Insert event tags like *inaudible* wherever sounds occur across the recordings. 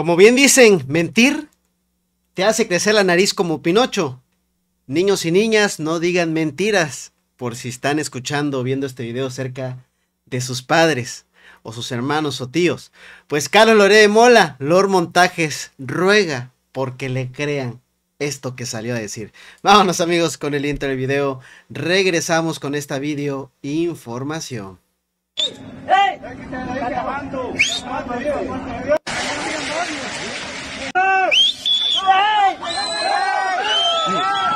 Como bien dicen, mentir te hace crecer la nariz como Pinocho. Niños y niñas, no digan mentiras por si están escuchando o viendo este video cerca de sus padres o sus hermanos o tíos. Pues Carlos Loré de Mola, Lord Montajes, ruega porque le crean esto que salió a decir. Vámonos amigos con el intro del video. Regresamos con esta video información. Shoot.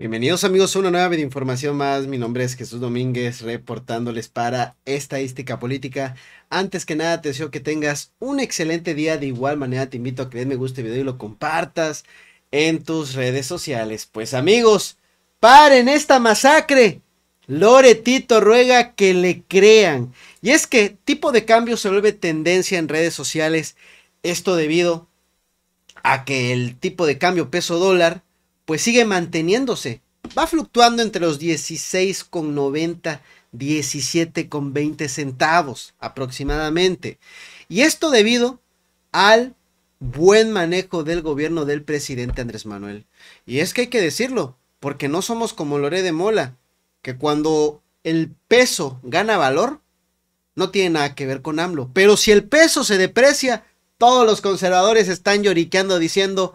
Bienvenidos amigos a una nueva de información más. Mi nombre es Jesús Domínguez, reportándoles para Estadística Política. Antes que nada, te deseo que tengas un excelente día. De igual manera, te invito a que le des me gusta el video y lo compartas en tus redes sociales. Pues amigos, paren esta masacre. Loretito ruega que le crean. Y es que tipo de cambio se vuelve tendencia en redes sociales. Esto debido a que el tipo de cambio peso dólar pues sigue manteniéndose. Va fluctuando entre los 16,90, 17,20 centavos aproximadamente. Y esto debido al buen manejo del gobierno del presidente Andrés Manuel. Y es que hay que decirlo, porque no somos como Loré de Mola, que cuando el peso gana valor, no tiene nada que ver con AMLO. Pero si el peso se deprecia, todos los conservadores están lloriqueando diciendo,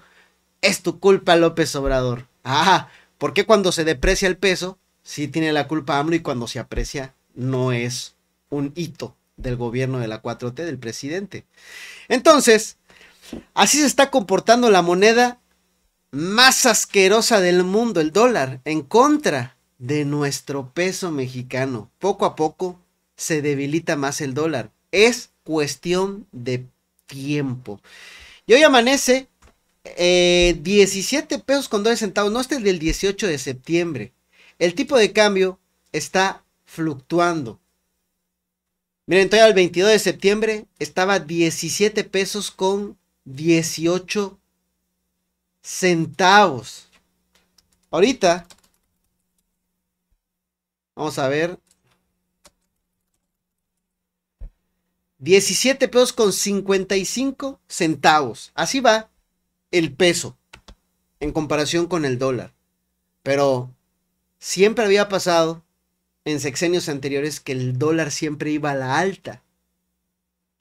es tu culpa López Obrador. Ah, porque cuando se deprecia el peso, sí tiene la culpa AMLO y cuando se aprecia no es un hito del gobierno de la 4T, del presidente. Entonces, así se está comportando la moneda más asquerosa del mundo, el dólar, en contra de nuestro peso mexicano. Poco a poco se debilita más el dólar. Es cuestión de tiempo. Y hoy amanece 17 eh, pesos con 2 centavos, no este del 18 de septiembre. El tipo de cambio está fluctuando. Miren, todavía el 22 de septiembre estaba 17 pesos con 18 centavos. Ahorita, vamos a ver. 17 pesos con 55 centavos. Así va el peso en comparación con el dólar. Pero siempre había pasado en sexenios anteriores que el dólar siempre iba a la alta.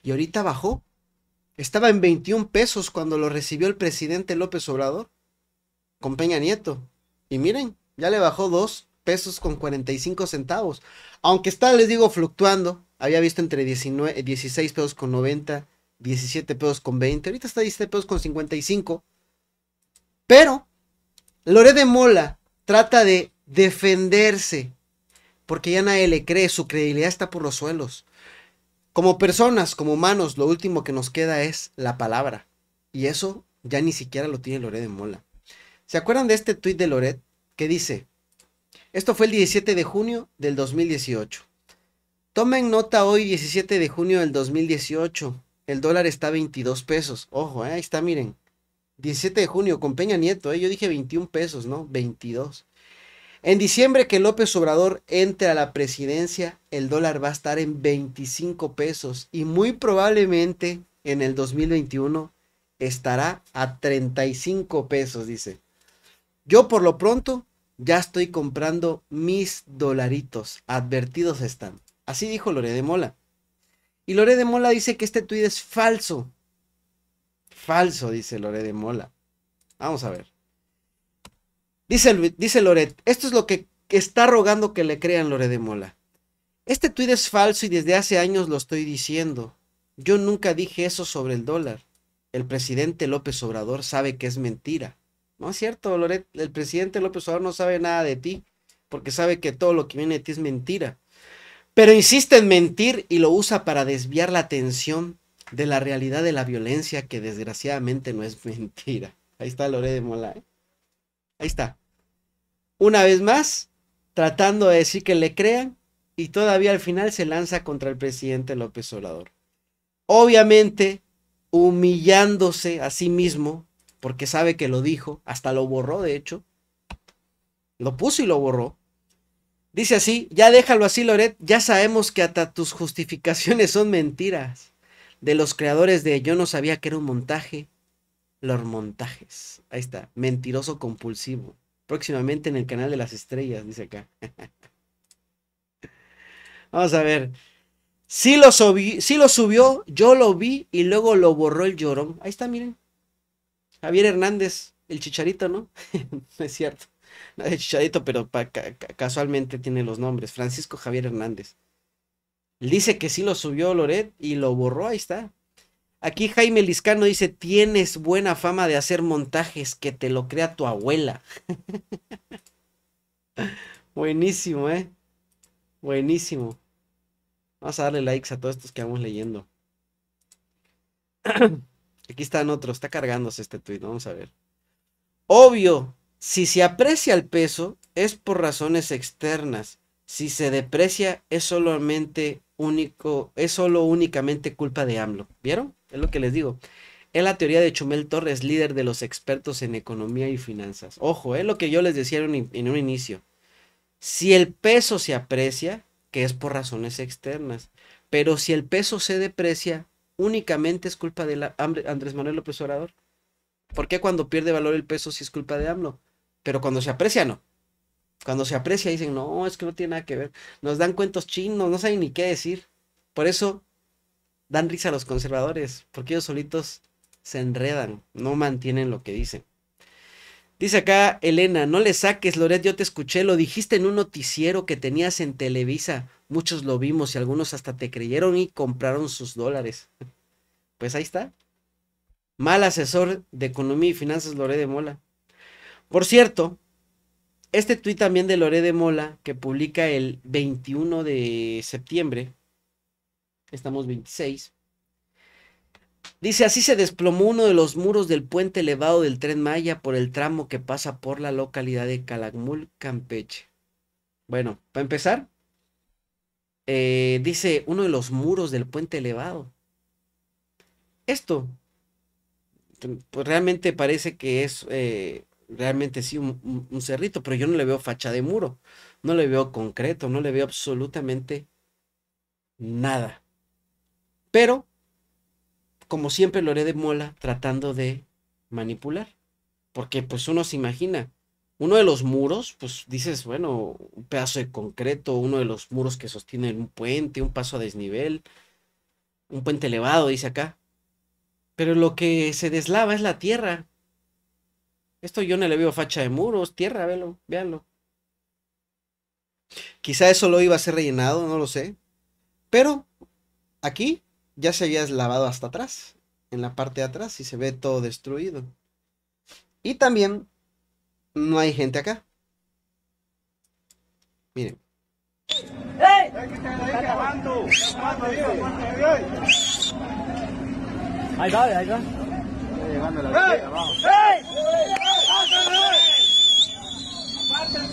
Y ahorita bajó. Estaba en 21 pesos cuando lo recibió el presidente López Obrador con Peña Nieto. Y miren, ya le bajó 2 pesos con 45 centavos. Aunque está, les digo, fluctuando. Había visto entre 19, 16 pesos con 90 17 pesos con 20. Ahorita está 17 pesos con 55. Pero Lore de Mola trata de defenderse. Porque ya nadie le cree. Su credibilidad está por los suelos. Como personas, como humanos, lo último que nos queda es la palabra. Y eso ya ni siquiera lo tiene Loret de Mola. ¿Se acuerdan de este tuit de Loret? Que dice, esto fue el 17 de junio del 2018. Tomen nota hoy 17 de junio del 2018 el dólar está a 22 pesos. Ojo, eh, ahí está, miren. 17 de junio con Peña Nieto, eh, yo dije 21 pesos, ¿no? 22. En diciembre que López Obrador entre a la presidencia, el dólar va a estar en 25 pesos y muy probablemente en el 2021 estará a 35 pesos, dice. Yo por lo pronto ya estoy comprando mis dolaritos, advertidos están. Así dijo Lore de Mola. Y Lore de Mola dice que este tuit es falso. Falso, dice Lore de Mola. Vamos a ver. Dice, dice Loret, esto es lo que está rogando que le crean Lore de Mola. Este tuit es falso y desde hace años lo estoy diciendo. Yo nunca dije eso sobre el dólar. El presidente López Obrador sabe que es mentira. No es cierto, Loret, el presidente López Obrador no sabe nada de ti, porque sabe que todo lo que viene de ti es mentira pero insiste en mentir y lo usa para desviar la atención de la realidad de la violencia que desgraciadamente no es *laughs* mentira. Ahí está Lore de ¿eh? Ahí está. Una vez más, tratando de decir que le crean y todavía al final se lanza contra el presidente López Obrador. Obviamente, humillándose a sí mismo, porque sabe que lo dijo, hasta lo borró, de hecho. Lo puso y lo borró. Dice así, ya déjalo así, Loret, ya sabemos que hasta tus justificaciones son mentiras. De los creadores de Yo no sabía que era un montaje, los montajes. Ahí está, mentiroso compulsivo. Próximamente en el canal de las estrellas, dice acá. *laughs* Vamos a ver. Sí lo, lo subió, yo lo vi y luego lo borró el llorón. Ahí está, miren. Javier Hernández, el chicharito, ¿no? *laughs* no es cierto. *laughs* chichadito, pero casualmente tiene los nombres. Francisco Javier Hernández. Dice que sí lo subió Loret y lo borró, ahí está. Aquí Jaime Liscano dice, tienes buena fama de hacer montajes, que te lo crea tu abuela. *laughs* Buenísimo, ¿eh? Buenísimo. Vamos a darle likes a todos estos que vamos leyendo. *clears throat* Aquí están otros, está cargándose este tweet, vamos a ver. Obvio, si se aprecia el peso, es por razones externas. Si se deprecia, es solamente único, es solo únicamente culpa de AMLO. ¿Vieron? Es lo que les digo. Es la teoría de Chumel Torres, líder de los expertos en economía y finanzas. Ojo, es lo que yo les decía en un, inicio. Si el peso se aprecia, que es por razones externas, pero si el peso se deprecia, únicamente es culpa de la, Andrés Manuel López Obrador. ¿Por qué cuando pierde valor el peso si es culpa de AMLO? Pero cuando se aprecia, no. Cuando se aprecia, dicen, no, es que no tiene nada que ver. Nos dan cuentos chinos, no saben ni qué decir. Por eso dan risa a los conservadores, porque ellos solitos se enredan, no mantienen lo que dicen. Dice acá Elena, no le saques, Loret, yo te escuché, lo dijiste en un noticiero que tenías en Televisa. Muchos lo vimos y algunos hasta te creyeron y compraron sus dólares. *laughs* Pues ahí está. Mal asesor de economía y finanzas, Loret de Mola. Por cierto, este tuit también de Loré de Mola, que publica el 21 de septiembre, estamos 26, dice, así se desplomó uno de los muros del puente elevado del tren Maya por el tramo que pasa por la localidad de Calakmul, Campeche. Bueno, para empezar, eh, dice uno de los muros del puente elevado. Esto, pues realmente parece que es eh, realmente sí un, cerrito, pero yo no le veo facha de muro, no le veo concreto, no le veo absolutamente nada. Pero, como siempre, lo haré de mola tratando de manipular, porque pues uno se imagina, uno de los muros, pues dices, bueno, un pedazo de concreto, uno de los muros que sostienen un puente, un paso a desnivel, un puente elevado, dice acá. Pero lo que se deslava es la tierra, esto yo no le veo facha de muros, tierra, véanlo. Quizá eso lo iba a ser rellenado, no lo sé. Pero aquí ya se había lavado hasta atrás, en la parte de atrás, y se ve todo destruido. Y también no hay gente acá. Miren. ¡Ey! Ahí va, ahí va. ¡Ey!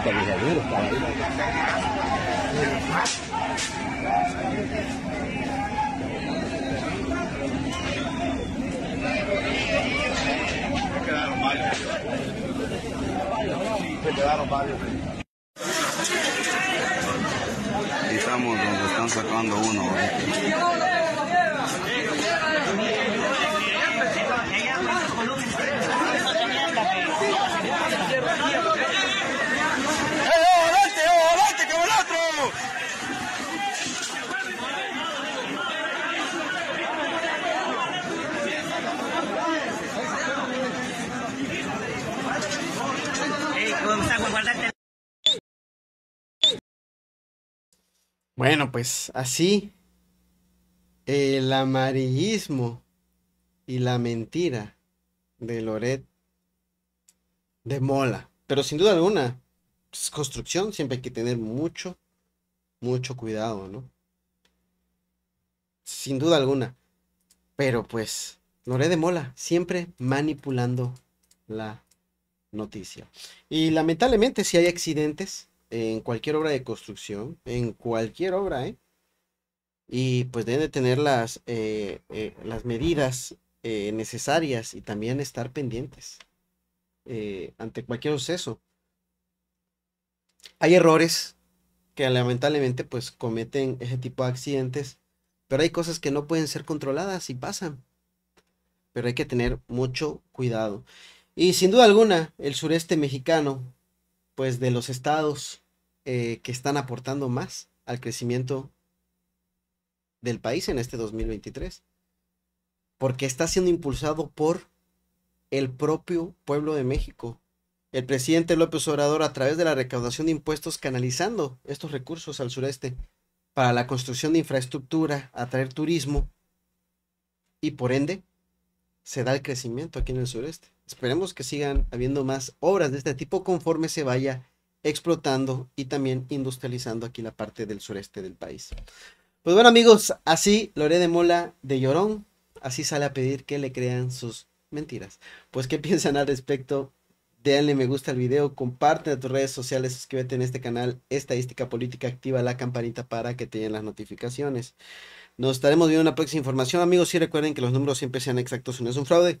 hasta mis abuelos para ahí. Se quedaron varios. Se quedaron varios. Bueno, pues así el amarillismo y la mentira de Loret de Mola. Pero sin duda alguna, pues, construcción siempre hay que tener mucho, mucho cuidado, ¿no? Sin duda alguna. Pero pues, Loret de Mola siempre manipulando la noticia. Y lamentablemente si hay accidentes, en cualquier obra de construcción, en cualquier obra, ¿eh? Y pues deben de tener las, eh, eh, las medidas eh, necesarias y también estar pendientes ante cualquier suceso. Hay errores que lamentablemente pues cometen ese tipo de accidentes, pero hay cosas que no pueden ser controladas y pasan. Pero hay que tener mucho cuidado. Y sin duda alguna, el sureste mexicano pues de los estados eh, que están aportando más al crecimiento del país en este 2023. Porque está siendo impulsado por el propio pueblo de México. El presidente López Obrador a través de la recaudación de impuestos canalizando estos recursos al sureste para la construcción de infraestructura, atraer turismo y por ende se da el crecimiento aquí en el sureste. Esperemos que sigan habiendo más obras de este tipo conforme se vaya explotando y también industrializando aquí la parte del sureste del país. Pues bueno amigos, así haré de Mola de Llorón, así sale a pedir que le crean sus mentiras. Pues qué *laughs* piensan al respecto, denle me gusta al video, comparte en tus redes sociales, suscríbete en este canal Estadística Política, activa la campanita para que te lleguen las notificaciones. Nos estaremos viendo en una próxima información amigos y recuerden que los números siempre sean exactos, no es un fraude.